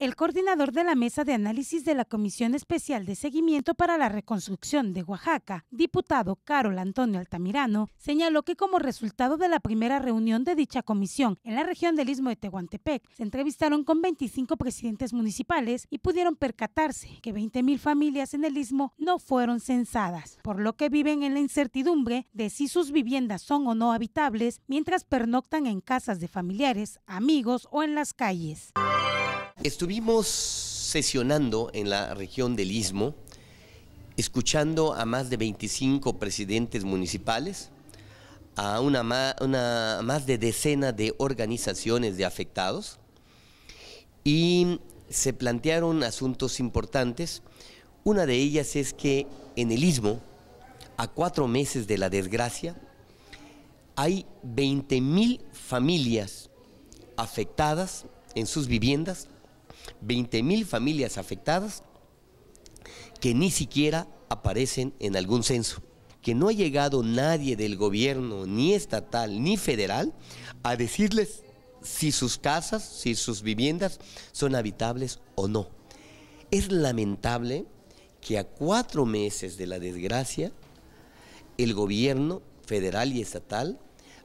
El coordinador de la mesa de análisis de la Comisión Especial de Seguimiento para la Reconstrucción de Oaxaca, diputado Carol Antonio Altamirano, señaló que como resultado de la primera reunión de dicha comisión en la región del Istmo de Tehuantepec, se entrevistaron con 25 presidentes municipales y pudieron percatarse que 20.000 familias en el Istmo no fueron censadas, por lo que viven en la incertidumbre de si sus viviendas son o no habitables mientras pernoctan en casas de familiares, amigos o en las calles. Estuvimos sesionando en la región del Istmo, escuchando a más de 25 presidentes municipales, a una, más de decena de organizaciones de afectados y se plantearon asuntos importantes. Una de ellas es que en el istmo, a cuatro meses de la desgracia, hay 20 mil familias afectadas en sus viviendas 20.000 mil familias afectadas que ni siquiera aparecen en algún censo, que no ha llegado nadie del gobierno, ni estatal, ni federal, a decirles si sus casas, si sus viviendas son habitables o no. Es lamentable que a cuatro meses de la desgracia, el gobierno federal y estatal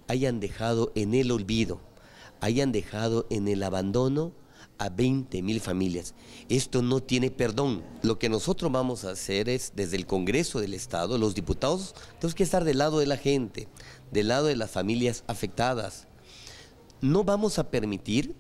hayan dejado en el olvido, hayan dejado en el abandono a 20 mil familias. Esto no tiene perdón. Lo que nosotros vamos a hacer es, desde el Congreso del Estado, los diputados, tenemos que estar del lado de la gente, del lado de las familias afectadas. No vamos a permitir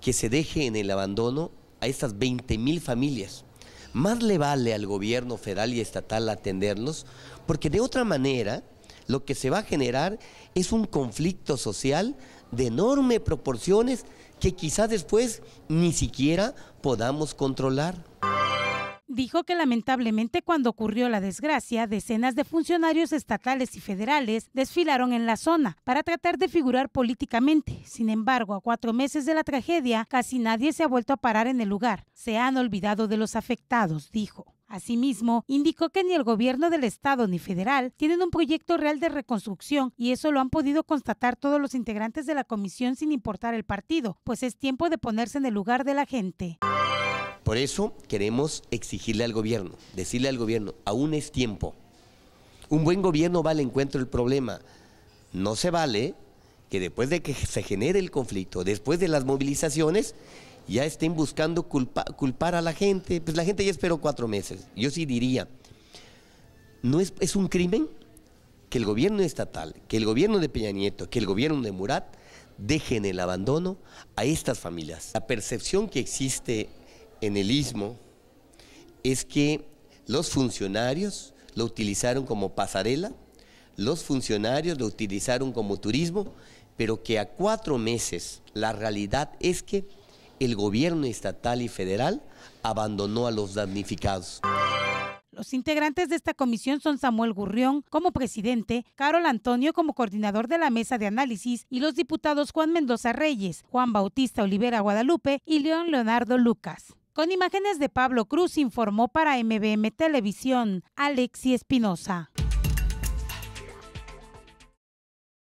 que se deje en el abandono a estas 20 mil familias. Más le vale al gobierno federal y estatal atendernos, porque de otra manera lo que se va a generar es un conflicto social de enorme proporciones que quizá después ni siquiera podamos controlar. Dijo que lamentablemente cuando ocurrió la desgracia, decenas de funcionarios estatales y federales desfilaron en la zona para tratar de figurar políticamente. Sin embargo, a cuatro meses de la tragedia, casi nadie se ha vuelto a parar en el lugar. Se han olvidado de los afectados, dijo. Asimismo, indicó que ni el gobierno del Estado ni federal tienen un proyecto real de reconstrucción y eso lo han podido constatar todos los integrantes de la comisión sin importar el partido, pues es tiempo de ponerse en el lugar de la gente. Por eso queremos exigirle al gobierno, decirle al gobierno, aún es tiempo. Un buen gobierno va al encuentro del problema. No se vale que después de que se genere el conflicto, después de las movilizaciones, ya estén buscando culpar a la gente. Pues la gente ya esperó cuatro meses. Yo sí diría, ¿no es, es un crimen que el gobierno estatal, que el gobierno de Peña Nieto, que el gobierno de Murat dejen el abandono a estas familias? La percepción que existe en el istmo es que los funcionarios lo utilizaron como pasarela, los funcionarios lo utilizaron como turismo, pero que a cuatro meses la realidad es que el gobierno estatal y federal abandonó a los damnificados. Los integrantes de esta comisión son Samuel Gurrión como presidente, Carol Antonio como coordinador de la mesa de análisis y los diputados Juan Mendoza Reyes, Juan Bautista Olivera Guadalupe y León Leonardo Lucas. Con imágenes de Pablo Cruz informó para MBM Televisión Alexi Espinosa.